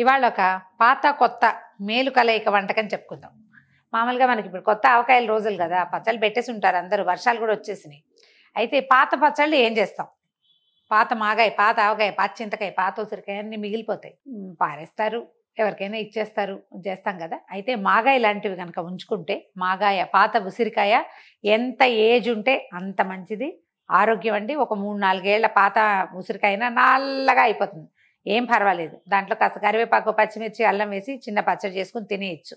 ఇవాళ ఒక పాత కొత్త మేలు కలయిక వంటకం చెప్పుకుందాం మామూలుగా మనకి ఇప్పుడు కొత్త ఆవకాయల రోజులు కదా పచ్చళ్ళు పెట్టేసి ఉంటారు అందరూ వర్షాలు కూడా వచ్చేసినాయి అయితే పాత పచ్చళ్ళు ఏం చేస్తాం పాత మాగాయ పాత ఆవకాయ పాత చింతకాయ పాత ఉసిరికాయ అన్నీ మిగిలిపోతాయి పారేస్తారు ఎవరికైనా ఇచ్చేస్తారు చేస్తాం కదా అయితే మాగాయ లాంటివి కనుక ఉంచుకుంటే మాగాయ పాత ఉసిరికాయ ఎంత ఏజ్ ఉంటే అంత మంచిది ఆరోగ్యం అండి ఒక మూడు నాలుగేళ్ల పాత ఉసిరికాయ నల్లగా అయిపోతుంది ఏం పర్వాలేదు దాంట్లో కాస్త కరివేపాకు పచ్చిమిర్చి అల్లం వేసి చిన్న పచ్చడి చేసుకుని తినేయచ్చు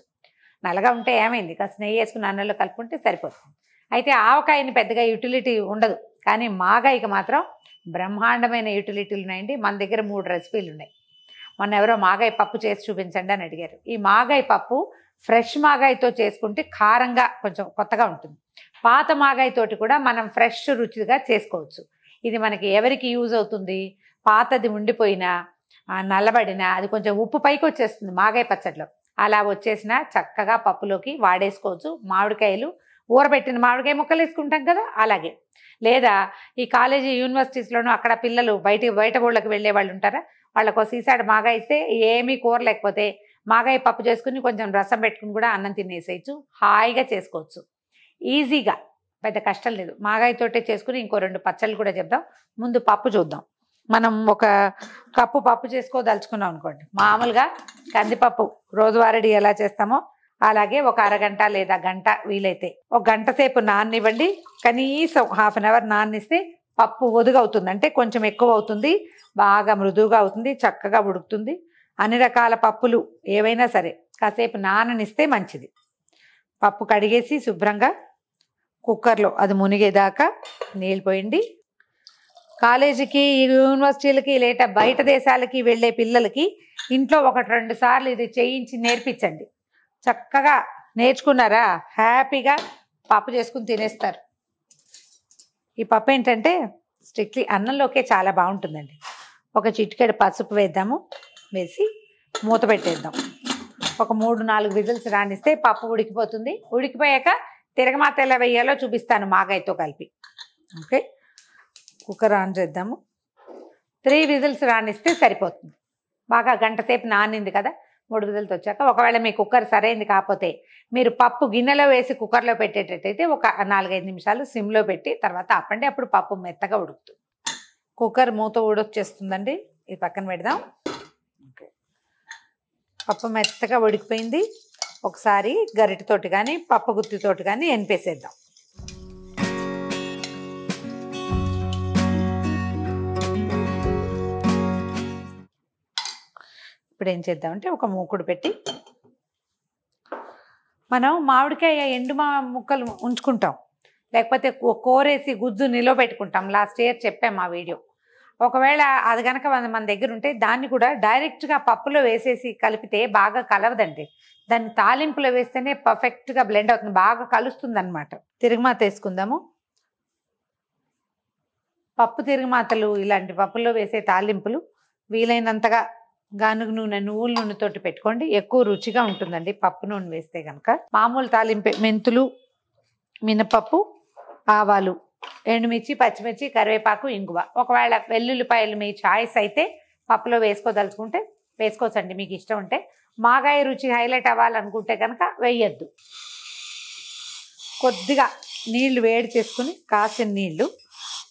నల్లగా ఉంటే ఏమైంది కాస్త నెయ్యి వేసుకుని అన్నంలో కలుపుకుంటే సరిపోతుంది అయితే ఆవకాయని పెద్దగా యూటిలిటీ ఉండదు కానీ మాగాయకి మాత్రం బ్రహ్మాండమైన యూటిలిటీలు ఉన్నాయండి మన దగ్గర మూడు రెసిపీలు ఉన్నాయి మొన్న ఎవరో మాగాయ పప్పు చేసి చూపించండి అని అడిగారు ఈ మాగాయ పప్పు ఫ్రెష్ మాగాయతో చేసుకుంటే కారంగా కొంచెం కొత్తగా ఉంటుంది పాత మాగాయతోటి కూడా మనం ఫ్రెష్ రుచిగా చేసుకోవచ్చు ఇది మనకి ఎవరికి యూజ్ అవుతుంది పాతది ఉండిపోయినా నల్లబడిన అది కొంచెం ఉప్పు పైకి వచ్చేస్తుంది మాగాయ పచ్చడిలో అలా వచ్చేసిన చక్కగా పప్పులోకి వాడేసుకోవచ్చు మామిడికాయలు ఊరబెట్టిన మామిడికాయ ముక్కలు వేసుకుంటాం కదా అలాగే లేదా ఈ కాలేజీ యూనివర్సిటీస్లోనూ అక్కడ పిల్లలు బయట బయట ఊళ్ళకి వెళ్ళే వాళ్ళు ఉంటారా వాళ్ళకు సీసాడు మాగా ఇస్తే ఏమీ కూర లేకపోతే మాగాయ పప్పు చేసుకుని కొంచెం రసం పెట్టుకుని కూడా అన్నం తినేసేయచ్చు హాయిగా చేసుకోవచ్చు ఈజీగా పెద్ద కష్టం లేదు మాగాయతోటే చేసుకుని ఇంకో రెండు పచ్చళ్ళు కూడా చెప్దాం ముందు పప్పు చూద్దాం మనం ఒక కప్పు పప్పు చేసుకోదలుచుకున్నాం అనుకోండి మామూలుగా కందిపప్పు రోజువారీ ఎలా చేస్తామో అలాగే ఒక అరగంట లేదా గంట వీలైతే ఒక గంట సేపు నాన్నివ్వండి కనీసం హాఫ్ అన్ అవర్ నాన్నిస్తే పప్పు ఒదుగవుతుంది అంటే కొంచెం ఎక్కువ అవుతుంది బాగా మృదువుగా అవుతుంది చక్కగా ఉడుకుతుంది అన్ని రకాల పప్పులు ఏవైనా సరే కాసేపు నాననిస్తే మంచిది పప్పు కడిగేసి శుభ్రంగా కుక్కర్లో అది మునిగేదాకా నీళ్ళు పోయండి కాలేజీకి యూనివర్సిటీలకి లేట బయట దేశాలకి వెళ్ళే పిల్లలకి ఇంట్లో ఒకటి రెండు సార్లు ఇది చేయించి నేర్పించండి చక్కగా నేర్చుకున్నారా హ్యాపీగా పప్పు చేసుకుని తినేస్తారు ఈ పప్పు ఏంటంటే స్ట్రిక్ట్లీ అన్నంలోకే చాలా బాగుంటుందండి ఒక చిటికెడు పసుపు వేద్దాము వేసి మూత పెట్టేద్దాం ఒక మూడు నాలుగు విజిల్స్ రాణిస్తే పప్పు ఉడికిపోతుంది ఉడికిపోయాక తిరగమాత ఎలా వేయాలో చూపిస్తాను మాగాయతో కలిపి ఓకే కుక్కర్ ఆన్ చేద్దాము త్రీ విజిల్స్ రాణిస్తే సరిపోతుంది బాగా గంట సేపు నానింది కదా మూడు విజిల్స్ వచ్చాక ఒకవేళ మీ కుక్కర్ సరైంది కాకపోతే మీరు పప్పు గిన్నెలో వేసి కుక్కర్లో పెట్టేటట్టయితే ఒక నాలుగైదు నిమిషాలు సిమ్లో పెట్టి తర్వాత ఆపండి అప్పుడు పప్పు మెత్తగా ఉడుకుతుంది కుక్కర్ మూత ఊడొచ్చేస్తుందండి ఇది పక్కన పెడదాం పప్పు మెత్తగా ఉడికిపోయింది ఒకసారి గరిటతోటి కానీ పప్పు గుత్తితోటి కానీ ఎనిపేసేద్దాం ఇప్పుడు ఏం చేద్దామంటే ఒక మూకుడు పెట్టి మనం మామిడికాయ ఎండు మా ముక్కలు ఉంచుకుంటాం లేకపోతే కోరేసి గుజ్జు నిలవ పెట్టుకుంటాం లాస్ట్ ఇయర్ చెప్పాం మా వీడియో ఒకవేళ అది కనుక మన దగ్గర ఉంటే దాన్ని కూడా డైరెక్ట్గా పప్పులో వేసేసి కలిపితే బాగా కలవదండి దాన్ని తాలింపులో వేస్తేనే పర్ఫెక్ట్గా బ్లెండ్ అవుతుంది బాగా కలుస్తుంది అనమాట తిరుగుమాత వేసుకుందాము పప్పు తిరుగుమాతలు ఇలాంటి పప్పులో వేసే తాలింపులు వీలైనంతగా గానుగు నూనె నువ్వుల నూనెతో పెట్టుకోండి ఎక్కువ రుచిగా ఉంటుందండి పప్పు నూనె వేస్తే కనుక మామూలు తాలింపు మెంతులు మినపప్పు ఆవాలు ఎండుమిర్చి పచ్చిమిర్చి కరివేపాకు ఇంగువ ఒకవేళ వెల్లుల్లిపాయలు మీ చాయిస్ అయితే పప్పులో వేసుకోదలుచుకుంటే వేసుకోవచ్చండి మీకు ఇష్టం ఉంటే మాగాయ రుచి హైలైట్ అవ్వాలనుకుంటే కనుక వేయద్దు కొద్దిగా నీళ్లు వేడి చేసుకుని కాసిన నీళ్లు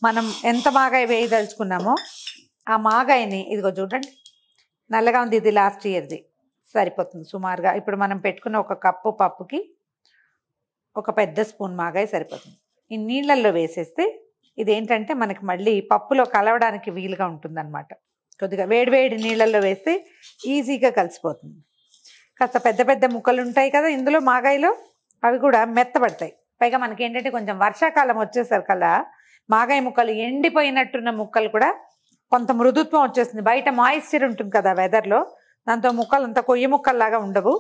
మనం ఎంత మాగాయ వేయదలుచుకున్నామో ఆ మాగాయని ఇదిగో చూడండి నల్లగా ఉంది ఇది లాస్ట్ ఇయర్ది సరిపోతుంది సుమారుగా ఇప్పుడు మనం పెట్టుకున్న ఒక కప్పు పప్పుకి ఒక పెద్ద స్పూన్ మాగాయ సరిపోతుంది ఈ నీళ్ళల్లో వేసేస్తే ఇదేంటంటే మనకి మళ్ళీ పప్పులో కలవడానికి వీలుగా అనమాట కొద్దిగా వేడివేడి నీళ్ళల్లో వేస్తే ఈజీగా కలిసిపోతుంది కాస్త పెద్ద పెద్ద ముక్కలు ఉంటాయి కదా ఇందులో మాగాయలో అవి కూడా మెత్తబడతాయి పైగా మనకి ఏంటంటే కొంచెం వర్షాకాలం వచ్చేసరికల్లా మాగాయ ముక్కలు ఎండిపోయినట్టున్న ముక్కలు కూడా కొంత మృదుత్వం వచ్చేస్తుంది బయట మాయిశ్చర్ ఉంటుంది కదా వెదర్లో దాంతో ముక్కలు అంత కొయ్యి ముక్కల్లాగా ఉండవు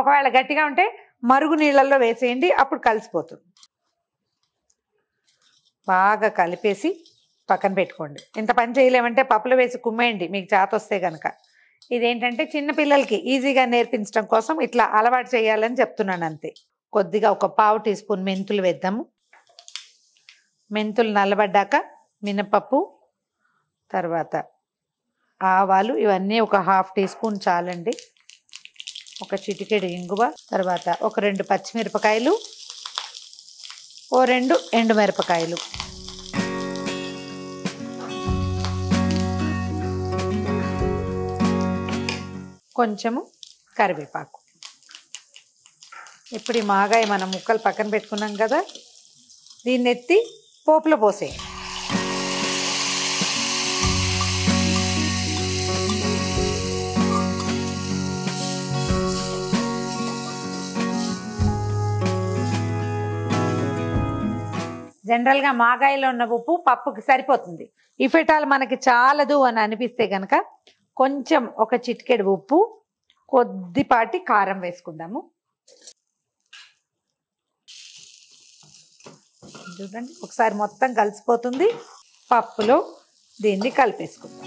ఒకవేళ గట్టిగా ఉంటే మరుగు నీళ్ళల్లో వేసేయండి అప్పుడు కలిసిపోతుంది బాగా కలిపేసి పక్కన పెట్టుకోండి ఇంత పని చేయలేమంటే పప్పులు వేసి కుమ్మేయండి మీకు చేత వస్తే కనుక ఇదేంటంటే చిన్నపిల్లలకి ఈజీగా నేర్పించడం కోసం ఇట్లా అలవాటు చేయాలని చెప్తున్నాను అంతే కొద్దిగా ఒక పావు టీ స్పూన్ మెంతులు వేద్దాము మెంతులు నల్లబడ్డాక మినపప్పు తర్వాత ఆవాలు ఇవన్నీ ఒక హాఫ్ టీ స్పూన్ చాలండి ఒక చిటికెడు ఇంగువ తర్వాత ఒక రెండు పచ్చిమిరపకాయలు ఓ రెండు ఎండుమిరపకాయలు కొంచెము కరివేపాకు ఇప్పుడు ఈ మాగాయ మనం ముక్కలు పక్కన పెట్టుకున్నాం కదా దీన్ని ఎత్తి పోపులో పోసేయండి జనరల్గా మాగాయిలో ఉన్న ఉప్పు పప్పుకి సరిపోతుంది ఇఫెటాల్ మనకి చాలదు అని అనిపిస్తే కనుక కొంచెం ఒక చిటికెడు ఉప్పు కొద్దిపాటి కారం వేసుకుందాము చూడండి ఒకసారి మొత్తం కలిసిపోతుంది పప్పులో దీన్ని కలిపేసుకుందాం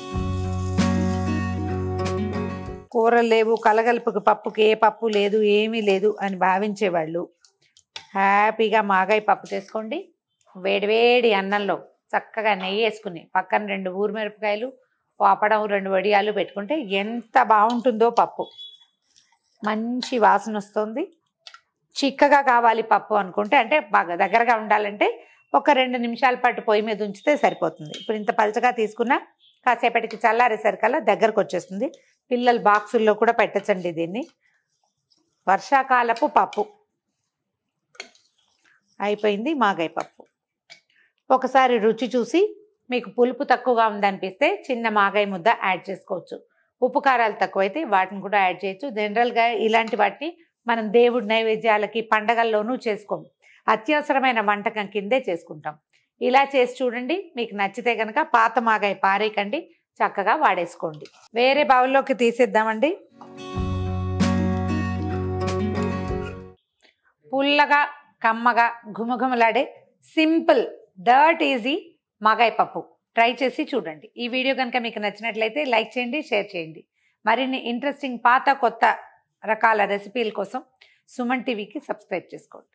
కూరలు లేవు కలగలుపుకి పప్పుకి ఏ పప్పు లేదు ఏమీ లేదు అని భావించేవాళ్ళు హ్యాపీగా మాగాయి పప్పు చేసుకోండి వేడివేడి అన్నంలో చక్కగా నెయ్యి వేసుకుని పక్కన రెండు ఊరిమిరపకాయలు పాపడం రెండు వడియాలు పెట్టుకుంటే ఎంత బాగుంటుందో పప్పు మంచి వాసన వస్తుంది చిక్కగా కావాలి పప్పు అనుకుంటే అంటే బాగా దగ్గరగా ఉండాలంటే ఒక రెండు నిమిషాల పాటు పొయ్యి మీద ఉంచితే సరిపోతుంది ఇప్పుడు ఇంత పలచగా తీసుకున్నా కాసేపటికి చల్లారేసరికల్లా దగ్గరకు వచ్చేస్తుంది పిల్లలు బాక్సుల్లో కూడా పెట్టచ్చండి దీన్ని వర్షాకాలపు పప్పు అయిపోయింది మాగాయ పప్పు ఒకసారి రుచి చూసి మీకు పులుపు తక్కువగా ఉందనిపిస్తే చిన్న మాగాయ ముద్ద యాడ్ చేసుకోవచ్చు ఉప్పు కారాలు తక్కువైతే వాటిని కూడా యాడ్ చేయొచ్చు జనరల్గా ఇలాంటి వాటిని మనం దేవుడి నైవేద్యాలకి పండగల్లోనూ చేసుకోం అత్యవసరమైన వంటకం కిందే చేసుకుంటాం ఇలా చేసి చూడండి మీకు నచ్చితే కనుక పాత మాగాయ పారేయకండి చక్కగా వాడేసుకోండి వేరే బౌల్లోకి తీసేద్దామండి పుల్లగా కమ్మగా ఘుమఘుమలాడే సింపుల్ దట్ ఈజీ మగాయి పప్పు ట్రై చేసి చూడండి ఈ వీడియో కనుక మీకు నచ్చినట్లయితే లైక్ చేయండి షేర్ చేయండి మరిన్ని ఇంట్రెస్టింగ్ పాత కొత్త రకాల రెసిపీల కోసం సుమన్ టీవీకి సబ్స్క్రైబ్ చేసుకోండి